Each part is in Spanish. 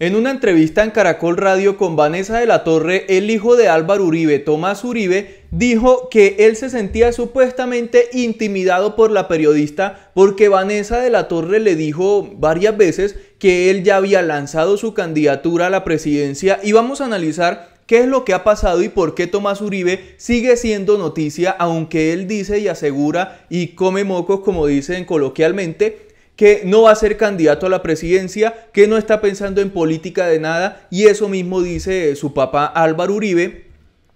En una entrevista en Caracol Radio con Vanessa de la Torre, el hijo de Álvaro Uribe, Tomás Uribe, dijo que él se sentía supuestamente intimidado por la periodista porque Vanessa de la Torre le dijo varias veces que él ya había lanzado su candidatura a la presidencia y vamos a analizar qué es lo que ha pasado y por qué Tomás Uribe sigue siendo noticia aunque él dice y asegura y come mocos como dicen coloquialmente que no va a ser candidato a la presidencia, que no está pensando en política de nada y eso mismo dice su papá Álvaro Uribe,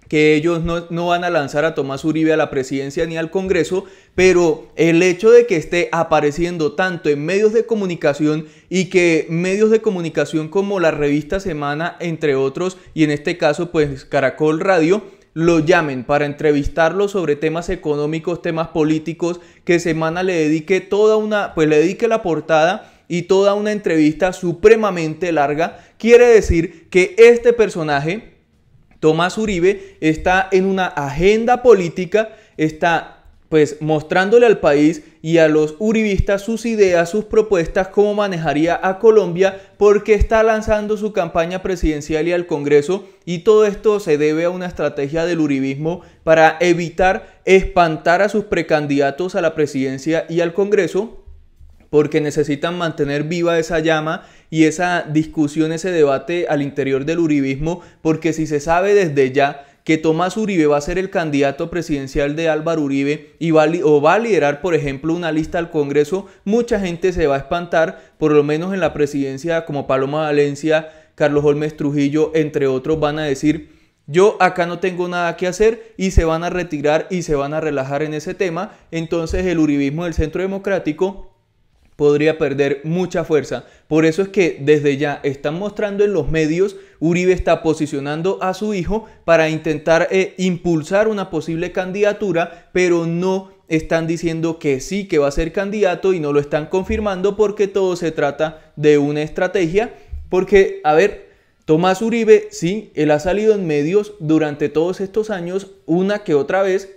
que ellos no, van a lanzar a Tomás Uribe a la presidencia ni al Congreso, pero el hecho de que esté apareciendo tanto en medios de comunicación y que medios de comunicación como la revista Semana, entre otros, y en este caso pues Caracol Radio, lo llamen para entrevistarlo sobre temas económicos, temas políticos, que semana le dedique toda una, pues le dedique la portada y toda una entrevista supremamente larga, quiere decir que este personaje, Tomás Uribe, está en una agenda política, está pues mostrándole al país y a los uribistas sus ideas, sus propuestas, cómo manejaría a Colombia, porque está lanzando su campaña presidencial y al Congreso, y todo esto se debe a una estrategia del uribismo para evitar espantar a sus precandidatos a la presidencia y al Congreso, porque necesitan mantener viva esa llama y esa discusión, ese debate al interior del uribismo, porque si se sabe desde ya que Tomás Uribe va a ser el candidato presidencial de Álvaro Uribe y va, o va a liderar, por ejemplo, una lista al Congreso, mucha gente se va a espantar, por lo menos en la presidencia como Paloma Valencia, Carlos Holmes Trujillo, entre otros, van a decir... Yo acá no tengo nada que hacer y se van a retirar y se van a relajar en ese tema. Entonces el uribismo del centro democrático podría perder mucha fuerza. Por eso es que desde ya están mostrando en los medios, Uribe está posicionando a su hijo para intentar eh, impulsar una posible candidatura, pero no están diciendo que sí, que va a ser candidato y no lo están confirmando porque todo se trata de una estrategia. Porque, a ver, Tomás Uribe, sí, él ha salido en medios durante todos estos años una que otra vez,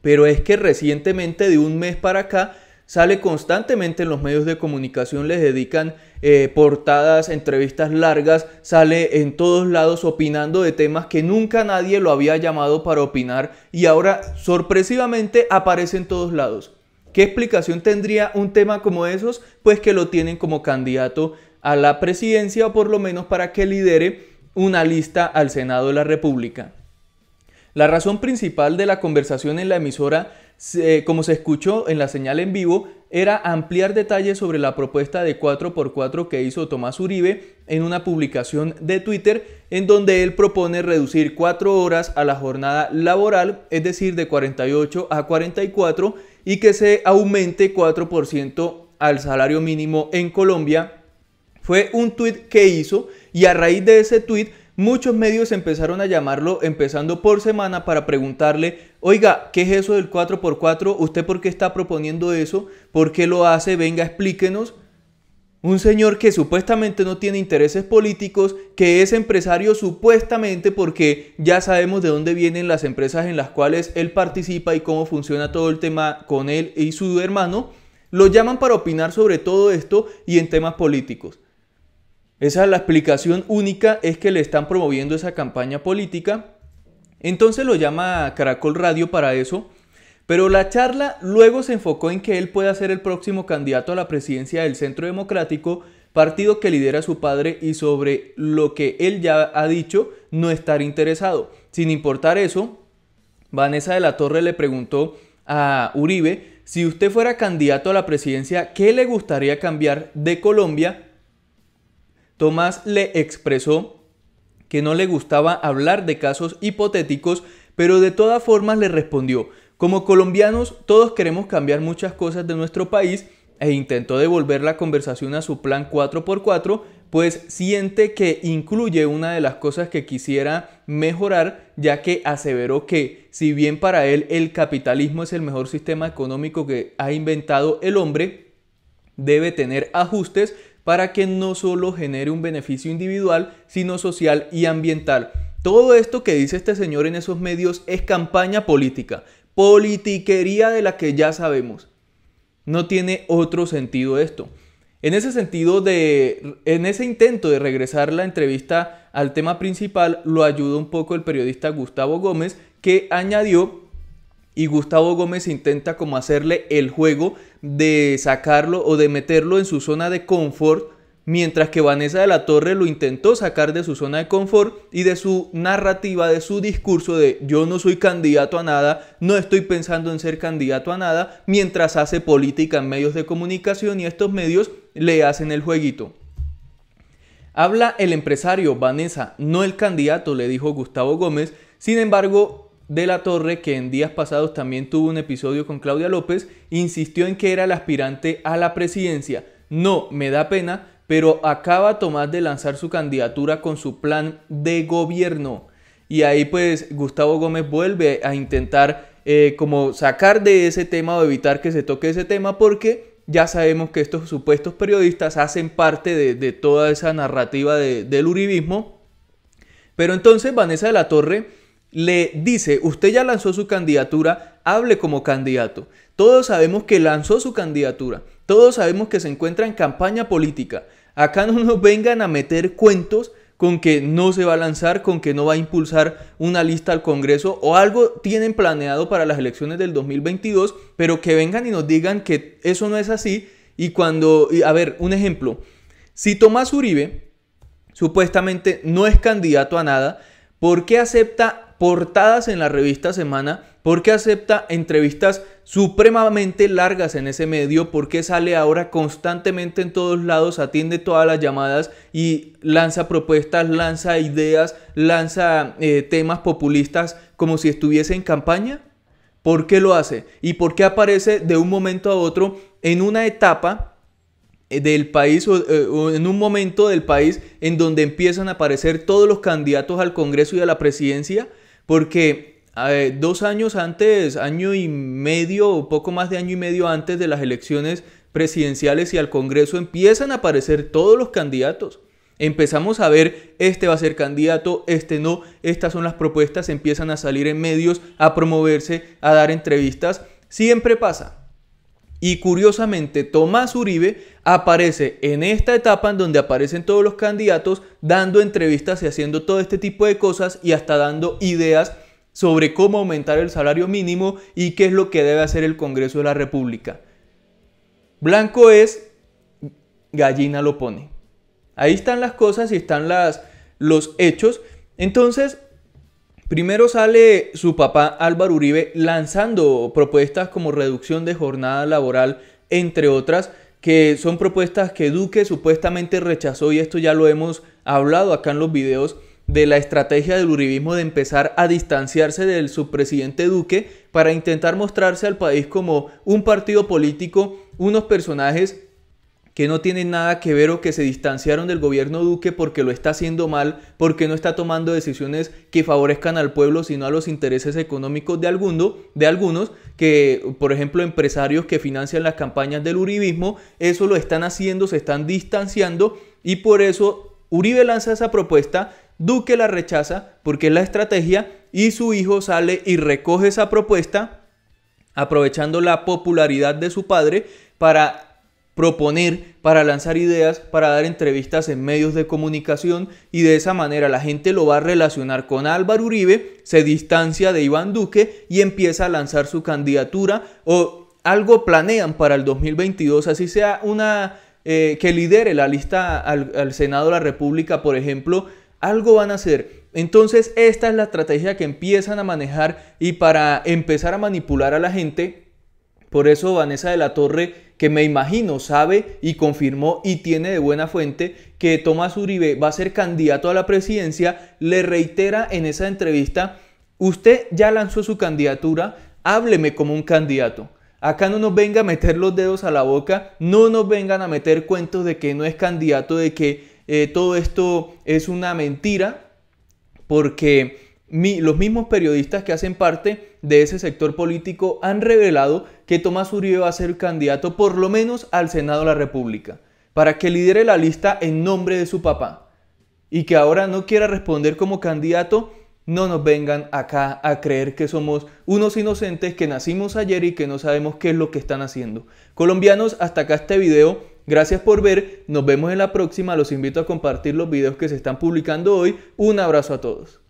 pero es que recientemente de un mes para acá sale constantemente en los medios de comunicación, les dedican eh, portadas, entrevistas largas, sale en todos lados opinando de temas que nunca nadie lo había llamado para opinar y ahora sorpresivamente aparece en todos lados. ¿Qué explicación tendría un tema como esos? Pues que lo tienen como candidato a la presidencia o por lo menos para que lidere una lista al Senado de la República. La razón principal de la conversación en la emisora eh, como se escuchó en la señal en vivo, era ampliar detalles sobre la propuesta de 4x4 que hizo Tomás Uribe en una publicación de Twitter en donde él propone reducir 4 horas a la jornada laboral, es decir, de 48 a 44, y que se aumente 4% al salario mínimo en Colombia. Fue un tuit que hizo y a raíz de ese tuit muchos medios empezaron a llamarlo empezando por semana para preguntarle Oiga, ¿qué es eso del 4x4? ¿Usted por qué está proponiendo eso? ¿Por qué lo hace? Venga, explíquenos. Un señor que supuestamente no tiene intereses políticos, que es empresario supuestamente porque ya sabemos de dónde vienen las empresas en las cuales él participa y cómo funciona todo el tema con él y su hermano, lo llaman para opinar sobre todo esto y en temas políticos. Esa es la explicación única, es que le están promoviendo esa campaña política entonces lo llama Caracol Radio para eso. Pero la charla luego se enfocó en que él pueda ser el próximo candidato a la presidencia del Centro Democrático, partido que lidera su padre, y sobre lo que él ya ha dicho no estar interesado. Sin importar eso, Vanessa de la Torre le preguntó a Uribe, si usted fuera candidato a la presidencia, ¿qué le gustaría cambiar de Colombia? Tomás le expresó que no le gustaba hablar de casos hipotéticos, pero de todas formas le respondió, como colombianos todos queremos cambiar muchas cosas de nuestro país e intentó devolver la conversación a su plan 4x4, pues siente que incluye una de las cosas que quisiera mejorar, ya que aseveró que si bien para él el capitalismo es el mejor sistema económico que ha inventado el hombre, debe tener ajustes para que no solo genere un beneficio individual, sino social y ambiental. Todo esto que dice este señor en esos medios es campaña política, politiquería de la que ya sabemos. No tiene otro sentido esto. En ese sentido de en ese intento de regresar la entrevista al tema principal lo ayuda un poco el periodista Gustavo Gómez que añadió y Gustavo Gómez intenta como hacerle el juego de sacarlo o de meterlo en su zona de confort, mientras que Vanessa de la Torre lo intentó sacar de su zona de confort y de su narrativa, de su discurso de yo no soy candidato a nada, no estoy pensando en ser candidato a nada, mientras hace política en medios de comunicación y estos medios le hacen el jueguito. Habla el empresario Vanessa, no el candidato, le dijo Gustavo Gómez. Sin embargo, de la Torre, que en días pasados también tuvo un episodio con Claudia López, insistió en que era el aspirante a la presidencia. No, me da pena, pero acaba Tomás de lanzar su candidatura con su plan de gobierno. Y ahí pues Gustavo Gómez vuelve a intentar eh, como sacar de ese tema o evitar que se toque ese tema porque ya sabemos que estos supuestos periodistas hacen parte de, toda esa narrativa del uribismo. Pero entonces Vanessa de la Torre le dice, usted ya lanzó su candidatura, hable como candidato. Todos sabemos que lanzó su candidatura, todos sabemos que se encuentra en campaña política. Acá no nos vengan a meter cuentos con que no se va a lanzar, con que no va a impulsar una lista al Congreso o algo tienen planeado para las elecciones del 2022, pero que vengan y nos digan que eso no es así. Y cuando, a ver, un ejemplo, si Tomás Uribe supuestamente no es candidato a nada, ¿por qué acepta portadas en la revista Semana, porque acepta entrevistas supremamente largas en ese medio, porque sale ahora constantemente en todos lados, atiende todas las llamadas y lanza propuestas, lanza ideas, lanza eh, temas populistas como si estuviese en campaña. ¿Por qué lo hace? ¿Y por qué aparece de un momento a otro en una etapa eh, del país eh, o, en un momento del país en donde empiezan a aparecer todos los candidatos al Congreso y a la presidencia porque dos años antes, año y medio, o poco más de año y medio antes de las elecciones presidenciales y al Congreso, empiezan a aparecer todos los candidatos. Empezamos a ver, este va a ser candidato, este no, estas son las propuestas, empiezan a salir en medios, a promoverse, a dar entrevistas. Siempre pasa, y curiosamente, Tomás Uribe aparece en esta etapa en donde aparecen todos los candidatos dando entrevistas y haciendo todo este tipo de cosas y hasta dando ideas sobre cómo aumentar el salario mínimo y qué es lo que debe hacer el Congreso de la República. Blanco es, gallina lo pone. Ahí están las cosas y están las, los hechos. Entonces, Primero sale su papá Álvaro Uribe lanzando propuestas como reducción de jornada laboral, entre otras, que son propuestas que Duque supuestamente rechazó y esto ya lo hemos hablado acá en los videos de la estrategia del uribismo de empezar a distanciarse del subpresidente Duque para intentar mostrarse al país como un partido político, unos personajes que no tienen nada que ver o que se distanciaron del gobierno Duque porque lo está haciendo mal, porque no está tomando decisiones que favorezcan al pueblo, sino a los intereses económicos de, alguno, de algunos, que por ejemplo empresarios que financian las campañas del Uribismo, eso lo están haciendo, se están distanciando y por eso Uribe lanza esa propuesta, Duque la rechaza porque es la estrategia y su hijo sale y recoge esa propuesta aprovechando la popularidad de su padre para proponer, para lanzar ideas, para dar entrevistas en medios de comunicación y de esa manera la gente lo va a relacionar con Álvaro Uribe, se distancia de Iván Duque y empieza a lanzar su candidatura o algo planean para el 2022, así sea una eh, que lidere la lista al Senado de la República, por ejemplo, algo van a hacer. Entonces esta es la estrategia que empiezan a manejar y para empezar a manipular a la gente por eso Vanessa de la Torre, que me imagino sabe y confirmó y tiene de buena fuente que Tomás Uribe va a ser candidato a la presidencia, le reitera en esa entrevista, usted ya lanzó su candidatura, hábleme como un candidato. Acá no nos venga a meter los dedos a la boca, no nos vengan a meter cuentos de que no es candidato, de que eh, todo esto es una mentira, porque los mismos periodistas que hacen parte de ese sector político han revelado que Tomás Uribe va a ser candidato por lo menos al Senado de la República, para que lidere la lista en nombre de su papá, y que ahora no quiera responder como candidato, no nos vengan acá a creer que somos unos inocentes que nacimos ayer y que no sabemos qué es lo que están haciendo. Colombianos, hasta acá este video. Gracias por ver, nos vemos en la próxima, los invito a compartir los videos que se están publicando hoy. Un abrazo a todos.